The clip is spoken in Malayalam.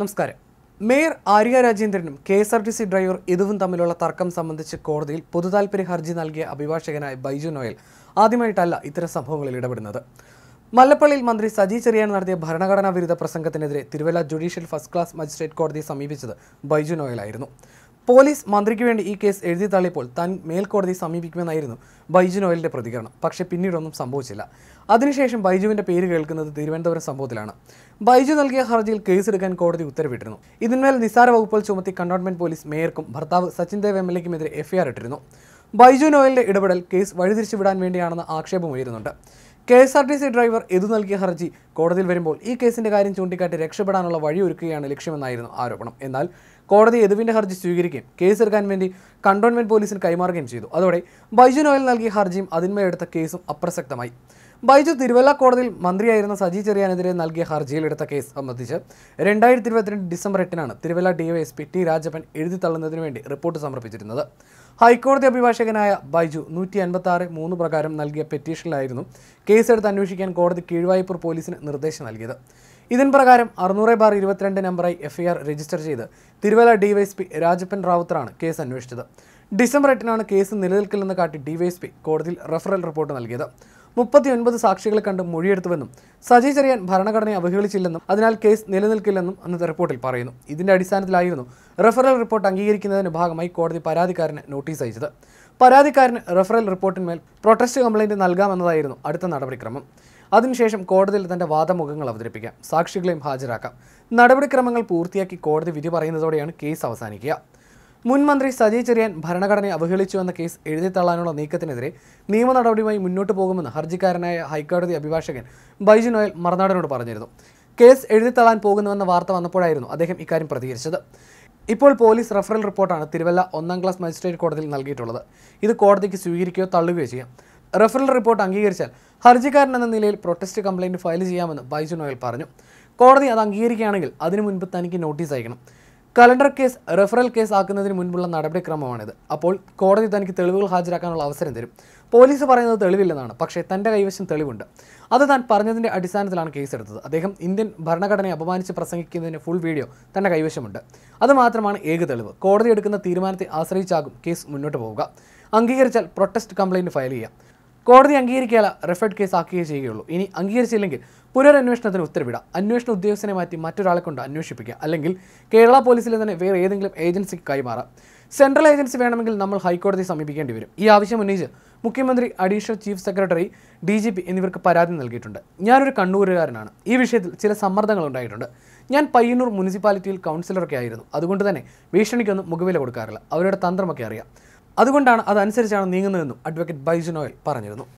നമസ്കാരം മേയർ ആര്യ രാജേന്ദ്രനും K S R T C driver ഇതുവും തമ്മിലുള്ള തർക്കം സംബന്ധിച്ച് കോടതിയിൽ പൊതുതാൽപര്യ ഹർജി നൽകിയ അഭിഭാഷകനായ ബൈജു നോയൽ ആദ്യമായിട്ടല്ല ഇത്തരം സംഭവങ്ങളിൽ ഇടപെടുന്നത് മല്ലപ്പള്ളിയിൽ മന്ത്രി സജി ചെറിയാൻ നടത്തിയ ഭരണഘടനാ വിരുദ്ധ പ്രസംഗത്തിനെതിരെ Thiruvalla judicial first class magistrate കോടതിയെ സമീപിച്ചത് ബൈജു ആയിരുന്നു പോലീസ് മന്ത്രിക്ക് വേണ്ടി ഈ കേസ് എഴുതി തള്ളിയപ്പോൾ താൻ മേൽക്കോടതി സമീപിക്കുമെന്നായിരുന്നു ബൈജു നോയലിന്റെ പ്രതികരണം പക്ഷേ പിന്നീടൊന്നും സംഭവിച്ചില്ല അതിനുശേഷം ബൈജുവിന്റെ പേര് കേൾക്കുന്നത് തിരുവനന്തപുരം സംഭവത്തിലാണ് ബൈജു നൽകിയ ഹർജിയിൽ കേസെടുക്കാൻ കോടതി ഉത്തരവിട്ടിരുന്നു ഇതിന്മേൽ നിസാര വകുപ്പുകൾ ചുമത്തി കണ്ടോൺമെന്റ് പോലീസ് മേയർക്കും ഭർത്താവ് Sachin Dev M L FIR ഇട്ടിരുന്നു ബൈജു നോയലിന്റെ ഇടപെടൽ കേസ് വഴിതിരിച്ചുവിടാൻ വേണ്ടിയാണെന്ന ഉയരുന്നുണ്ട് K S R T C driver ഇത് നൽകിയ ഹർജി കോടതിയിൽ വരുമ്പോൾ ഈ കേസിന്റെ കാര്യം ചൂണ്ടിക്കാട്ടി രക്ഷപ്പെടാനുള്ള വഴിയൊരുക്കുകയാണ് ലക്ഷ്യമെന്നായിരുന്നു ആരോപണം എന്നാൽ കോടതി യദുവിൻ്റെ ഹർജി സ്വീകരിക്കുകയും കേസെടുക്കാൻ വേണ്ടി കണ്ടോൺമെന്റ് പോലീസിന് കൈമാറുകയും ചെയ്തു അതോടെ ബൈജു നോയൽ നൽകിയ ഹർജിയും അതിന്മേൽ എടുത്ത കേസും അപ്രസക്തമായി ബൈജു തിരുവല്ല കോടതിയിൽ മന്ത്രിയായിരുന്ന സജി ചെറിയാനെതിരെ നൽകിയ ഹർജിയിലെടുത്ത കേസ് സംബന്ധിച്ച് രണ്ടായിരത്തി ഇരുപത്തിരണ്ട് ഡിസംബർ എട്ടിനാണ് തിരുവല്ല ഡിവൈഎസ്പി ടി രാജപ്പൻ എഴുതി തള്ളുന്നതിന് വേണ്ടി റിപ്പോർട്ട് സമർപ്പിച്ചിരുന്നത് ഹൈക്കോടതി അഭിഭാഷകനായ ബൈജു നൂറ്റി അൻപത്തി ആറ് മൂന്ന് പ്രകാരം നൽകിയ പെറ്റീഷനിലായിരുന്നു കേസെടുത്ത് അന്വേഷിക്കാൻ കോടതി കീഴ്വായ്പൂർ പോലീസിന് നിർദ്ദേശം നൽകിയത് ഇതിന് പ്രകാരം അറുന്നൂറ് ബാർ ഇരുപത്തിരണ്ട് നമ്പറായി എഫ്ഐആർ രജിസ്റ്റർ ചെയ്ത് തിരുവല്ല ഡിവൈഎസ്പി രാജപ്പൻ റാവുത്തറാണ് കേസ് അന്വേഷിച്ചത് ഡിസംബർ എട്ടിനാണ് കേസ് നിലനിൽക്കില്ലെന്ന് കാട്ടി ഡിവൈഎസ്പി കോടതിയിൽ റഫറൽ റിപ്പോർട്ട് നൽകിയത് മുപ്പത്തിയൊൻപത് സാക്ഷികളെ കണ്ട് മൊഴിയെടുത്തുവെന്നും സജി ചെറിയാൻ ഭരണഘടനയെ അവഹേളിച്ചില്ലെന്നും അതിനാൽ കേസ് നിലനിൽക്കില്ലെന്നും അന്നത്തെ റിപ്പോർട്ടിൽ പറയുന്നു ഇതിന്റെ അടിസ്ഥാനത്തിലായിരുന്നു റഫറൽ റിപ്പോർട്ട് അംഗീകരിക്കുന്നതിന് ഭാഗമായി കോടതി പരാതിക്കാരന് നോട്ടീസ് അയച്ചത് പരാതിക്കാരന് റഫറൽ റിപ്പോർട്ടിന്മേൽ പ്രൊട്ടസ്റ്റ് കംപ്ലൈൻറ്റ് നൽകാമെന്നതായിരുന്നു അടുത്ത നടപടിക്രമം അതിനുശേഷം കോടതിയിൽ തന്റെ വാദമുഖങ്ങൾ അവതരിപ്പിക്കാം സാക്ഷികളെയും ഹാജരാക്കാം നടപടിക്രമങ്ങൾ പൂർത്തിയാക്കി കോടതി വിധി പറയുന്നതോടെയാണ് കേസ് അവസാനിക്കുക മുൻമന്ത്രി സജി ചെറിയാൻ ഭരണഘടനയെ അവഹേളിച്ചുവെന്ന കേസ് തള്ളാനുള്ള നീക്കത്തിനെതിരെ നിയമ നടപടിയുമായി മുന്നോട്ട് പോകുമെന്ന് ഹർജിക്കാരനായ ഹൈക്കോടതി അഭിഭാഷകൻ ബൈജു നോയൽ മറുനാടനോട് പറഞ്ഞിരുന്നു കേസ് തള്ളാൻ പോകുന്നുവെന്ന വാർത്ത വന്നപ്പോഴായിരുന്നു അദ്ദേഹം ഇക്കാര്യം പ്രതികരിച്ചത് ഇപ്പോൾ പോലീസ് റഫറൽ റിപ്പോർട്ടാണ് തിരുവല്ല ഒന്നാം ക്ലാസ് മജിസ്ട്രേറ്റ് കോടതിയിൽ നൽകിയിട്ടുള്ളത് ഇത് കോടതിക്ക് സ്വീകരിക്കുകയോ തള്ളുകയോ ചെയ്യാം റഫറൽ റിപ്പോർട്ട് അംഗീകരിച്ചാൽ ഹർജിക്കാരൻ എന്ന നിലയിൽ പ്രൊട്ടസ്റ്റ് കംപ്ലയിൻറ്റ് ഫയൽ ചെയ്യാമെന്ന് ബൈജു നോയൽ പറഞ്ഞു കോടതി അത് അംഗീകരിക്കുകയാണെങ്കിൽ അതിനു മുൻപ് തനിക്ക് നോട്ടീസ് അയക്കണം കലണ്ടർ കേസ് റെഫറൽ കേസ് ആക്കുന്നതിന് മുൻപുള്ള നടപടിക്രമമാണിത് അപ്പോൾ കോടതി തനിക്ക് തെളിവുകൾ ഹാജരാക്കാനുള്ള അവസരം തരും പോലീസ് പറയുന്നത് തെളിവില്ലെന്നാണ് പക്ഷേ തൻ്റെ കൈവശം തെളിവുണ്ട് അത് താൻ പറഞ്ഞതിൻ്റെ അടിസ്ഥാനത്തിലാണ് കേസെടുത്തത് അദ്ദേഹം ഇന്ത്യൻ ഭരണഘടനയെ അപമാനിച്ച് പ്രസംഗിക്കുന്നതിന് ഫുൾ വീഡിയോ തൻ്റെ കൈവശമുണ്ട് അതുമാത്രമാണ് ഏക തെളിവ് കോടതി എടുക്കുന്ന തീരുമാനത്തെ ആശ്രയിച്ചാകും കേസ് മുന്നോട്ട് പോവുക അംഗീകരിച്ചാൽ പ്രൊട്ടസ്റ്റ് കംപ്ലയിൻറ്റ് ഫയൽ ചെയ്യാം കോടതി അംഗീകരിക്കുകയല്ല റെഫേർഡ് കേസ് ആക്കുകയേ ചെയ്യുകയുള്ളൂ ഇനി അംഗീകരിച്ചില്ലെങ്കിൽ പുനരന്വേഷണത്തിന് ഉത്തരവിടാം അന്വേഷണ ഉദ്യോഗസ്ഥനെ മാറ്റി മറ്റൊരാളെ കൊണ്ട് അന്വേഷിപ്പിക്കുക അല്ലെങ്കിൽ കേരള പോലീസിലെ തന്നെ വേറെ ഏതെങ്കിലും ഏജൻസിക്ക് കൈമാറാം സെൻട്രൽ ഏജൻസി വേണമെങ്കിൽ നമ്മൾ ഹൈക്കോടതി സമീപിക്കേണ്ടി വരും ഈ ആവശ്യം ഉന്നയിച്ച് മുഖ്യമന്ത്രി additional chief secretary D G P എന്നിവർക്ക് പരാതി നൽകിയിട്ടുണ്ട് ഞാനൊരു കണ്ണൂരുകാരനാണ് ഈ വിഷയത്തിൽ ചില സമ്മർദ്ദങ്ങൾ ഉണ്ടായിട്ടുണ്ട് ഞാൻ പയ്യന്നൂർ മുനിസിപ്പാലിറ്റിയിൽ കൗൺസിലറൊക്കെ ആയിരുന്നു അതുകൊണ്ട് തന്നെ ഭീഷണിക്കൊന്നും മുഖവില കൊടുക്കാറില്ല അവരുടെ തന്ത്രമൊക്കെ അറിയാം അതുകൊണ്ടാണ് അതനുസരിച്ചാണ് നീങ്ങുന്നതെന്നും അഡ്വക്കേറ്റ് ബൈജുനോയൽ പറഞ്ഞിരുന്നു